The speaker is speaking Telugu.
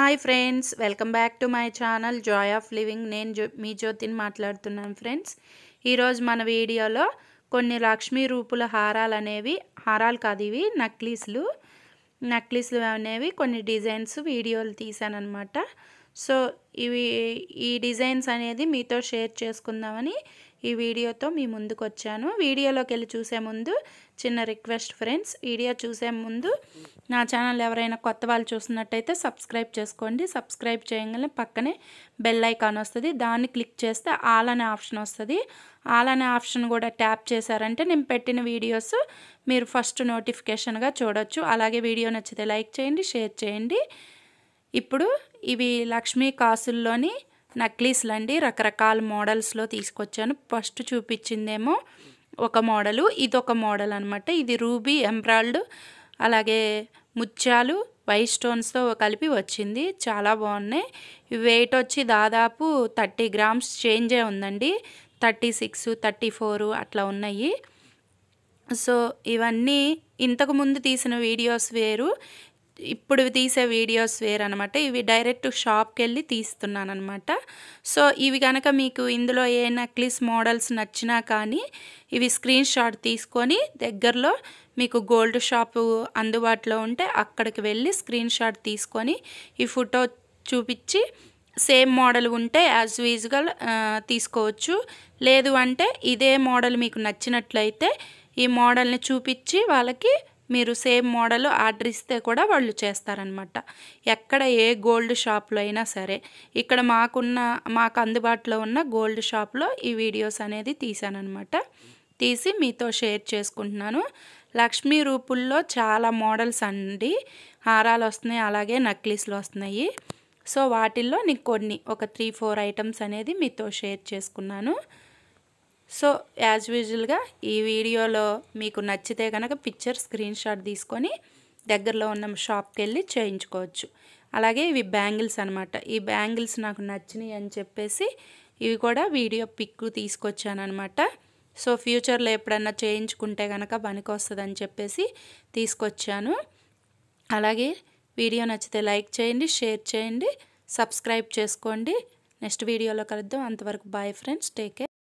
hi friends welcome back to my channel joy of living నేను జో మీ జ్యోతిని మాట్లాడుతున్నాను ఫ్రెండ్స్ ఈరోజు మన వీడియోలో కొన్ని లక్ష్మీ రూపుల హారాలు అనేవి హారాలు కాదు ఇవి నక్లీస్లు నక్లీస్లు అనేవి కొన్ని డిజైన్స్ వీడియోలు అనమాట సో ఇవి ఈ డిజైన్స్ అనేది మీతో షేర్ చేసుకుందామని ఈ వీడియోతో మీ ముందుకు వచ్చాను వీడియోలోకి వెళ్ళి చూసే ముందు చిన్న రిక్వెస్ట్ ఫ్రెండ్స్ వీడియో చూసే ముందు నా ఛానల్ ఎవరైనా కొత్త వాళ్ళు చూసినట్టయితే సబ్స్క్రైబ్ చేసుకోండి సబ్స్క్రైబ్ చేయగానే పక్కనే బెల్ ఐకాన్ వస్తుంది దాన్ని క్లిక్ చేస్తే ఆల్ అనే ఆప్షన్ వస్తుంది ఆల్ అనే ఆప్షన్ కూడా ట్యాప్ చేశారంటే నేను పెట్టిన వీడియోస్ మీరు ఫస్ట్ నోటిఫికేషన్గా చూడొచ్చు అలాగే వీడియో నచ్చితే లైక్ చేయండి షేర్ చేయండి ఇప్పుడు ఇవి లక్ష్మీ కాసుల్లోని నక్లీస్లు అండి రకరకాల మోడల్స్లో తీసుకొచ్చాను ఫస్ట్ చూపించిందేమో ఒక మోడలు ఇది ఒక మోడల్ అనమాట ఇది రూబీ ఎంబ్రాయిడ్ అలాగే ముత్యాలు వైట్ స్టోన్స్తో కలిపి వచ్చింది చాలా బాగున్నాయి వెయిట్ వచ్చి దాదాపు థర్టీ గ్రామ్స్ చేంజే ఉందండి థర్టీ సిక్స్ థర్టీ ఫోర్ అట్లా ఉన్నాయి సో ఇవన్నీ ఇంతకుముందు తీసిన వీడియోస్ వేరు ఇప్పుడు తీసే వీడియోస్ వేరనమాట ఇవి డైరెక్ట్ షాప్కి వెళ్ళి తీస్తున్నాను అనమాట సో ఇవి కనుక మీకు ఇందులో ఏ నెక్లెస్ మోడల్స్ నచ్చినా కానీ ఇవి స్క్రీన్ షాట్ తీసుకొని దగ్గరలో మీకు గోల్డ్ షాపు అందుబాటులో ఉంటే అక్కడికి వెళ్ళి స్క్రీన్ షాట్ తీసుకొని ఈ ఫోటో చూపించి సేమ్ మోడల్ ఉంటే యాజ్ యూజువల్ తీసుకోవచ్చు లేదు అంటే ఇదే మోడల్ మీకు నచ్చినట్లయితే ఈ మోడల్ని చూపించి వాళ్ళకి మీరు సేమ్ మోడల్ ఆర్డర్ ఇస్తే కూడా వాళ్ళు చేస్తారనమాట ఎక్కడ ఏ గోల్డ్ షాప్లో అయినా సరే ఇక్కడ మాకున్న మాకు అందుబాటులో ఉన్న గోల్డ్ షాప్లో ఈ వీడియోస్ అనేది తీశానమాట తీసి మీతో షేర్ చేసుకుంటున్నాను లక్ష్మీ రూపుల్లో చాలా మోడల్స్ అండి హారాలు వస్తున్నాయి అలాగే నక్లీస్లు వస్తున్నాయి సో వాటిల్లో నీకు కొన్ని ఒక త్రీ ఫోర్ ఐటమ్స్ అనేది మీతో షేర్ చేసుకున్నాను సో యాజ్ యూజువల్గా ఈ వీడియోలో మీకు నచ్చితే కనుక పిక్చర్ స్క్రీన్ షాట్ తీసుకొని దగ్గరలో ఉన్న షాప్కి వెళ్ళి చేయించుకోవచ్చు అలాగే ఇవి బ్యాంగిల్స్ అనమాట ఈ బ్యాంగిల్స్ నాకు నచ్చినాయి అని చెప్పేసి ఇవి కూడా వీడియో పిక్ తీసుకొచ్చానమాట సో ఫ్యూచర్లో ఎప్పుడన్నా చేయించుకుంటే కనుక పనికి వస్తుందని చెప్పేసి తీసుకొచ్చాను అలాగే వీడియో నచ్చితే లైక్ చేయండి షేర్ చేయండి సబ్స్క్రైబ్ చేసుకోండి నెక్స్ట్ వీడియోలో కలుద్దాం అంతవరకు బాయ్ ఫ్రెండ్స్ టేక్ కేర్